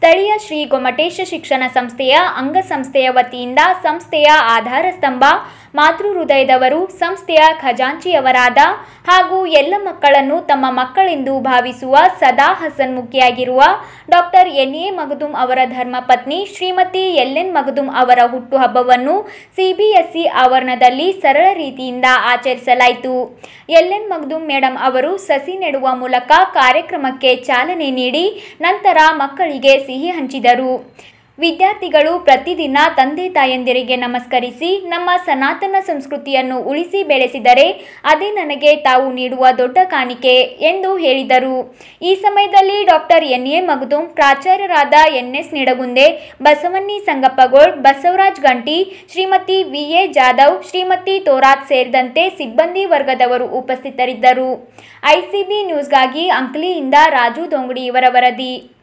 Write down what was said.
ಸ್ಥಳೀಯ ಶ್ರೀ ಗೊಮಟೇಶ ಶಿಕ್ಷಣ ಸಂಸ್ಥೆಯ ಅಂಗಸಂಸ್ಥೆಯ ವತಿಯಿಂದ ಸಂಸ್ಥೆಯ ಆಧಾರ ಸ್ತಂಭ ಮಾತೃ ಹೃದಯದವರು ಸಂಸ್ಥೆಯ ಖಜಾಂಚಿಯವರಾದ ಹಾಗೂ ಎಲ್ಲ ಮಕ್ಕಳನ್ನು ತಮ್ಮ ಮಕ್ಕಳೆಂದು ಭಾವಿಸುವ ಸದಾ ಹಸನ್ಮುಖಿಯಾಗಿರುವ ಡಾಕ್ಟರ್ ಎನ್ ಎ ಮಗದುಂ ಅವರ ಧರ್ಮಪತ್ನಿ ಶ್ರೀಮತಿ ಎಲ್ಎನ್ ಮಗದುಂ ಅವರ ಹುಟ್ಟುಹಬ್ಬವನ್ನು ಸಿಬಿಎಸ್ಇ ಆವರಣದಲ್ಲಿ ಸರಳ ರೀತಿಯಿಂದ ಆಚರಿಸಲಾಯಿತು ಎಲ್ಎನ್ ಮಗದುಂ ಮೇಡಮ್ ಅವರು ಸಸಿ ನೆಡುವ ಮೂಲಕ ಕಾರ್ಯಕ್ರಮಕ್ಕೆ ಚಾಲನೆ ನೀಡಿ ನಂತರ ಮಕ್ಕಳಿಗೆ ಸಿಹಿ ಹಂಚಿದರು ವಿದ್ಯಾರ್ಥಿಗಳು ಪ್ರತಿದಿನ ತಂದೆ ತಾಯಂದಿರಿಗೆ ನಮಸ್ಕರಿಸಿ ನಮ್ಮ ಸನಾತನ ಸಂಸ್ಕೃತಿಯನ್ನು ಉಳಿಸಿ ಬೆಳೆಸಿದರೆ ಅದೇ ನನಗೆ ತಾವು ನೀಡುವ ದೊಡ್ಡ ಕಾಣಿಕೆ ಎಂದು ಹೇಳಿದರು ಈ ಸಮಯದಲ್ಲಿ ಡಾಕ್ಟರ್ ಎನ್ ಎ ಮಗದುಂ ಪ್ರಾಚಾರ್ಯರಾದ N S Nidagunde Basavanni Sangappagol Basavaraj Ganti Shrimati V A Jadhav Shrimati Torat ಸೇರಿದಂತೆ ಸಿಬ್ಬಂದಿ ವರ್ಗದವರು ಉಪಸ್ಥಿತರಿದ್ದರು ಐಸಿಬಿ ನ್ಯೂಸ್ಗಾಗಿ ಅಂಕ್ಲಿಯಿಂದ ರಾಜು ದೊಂಗಡಿ ಇವರ ವರದಿ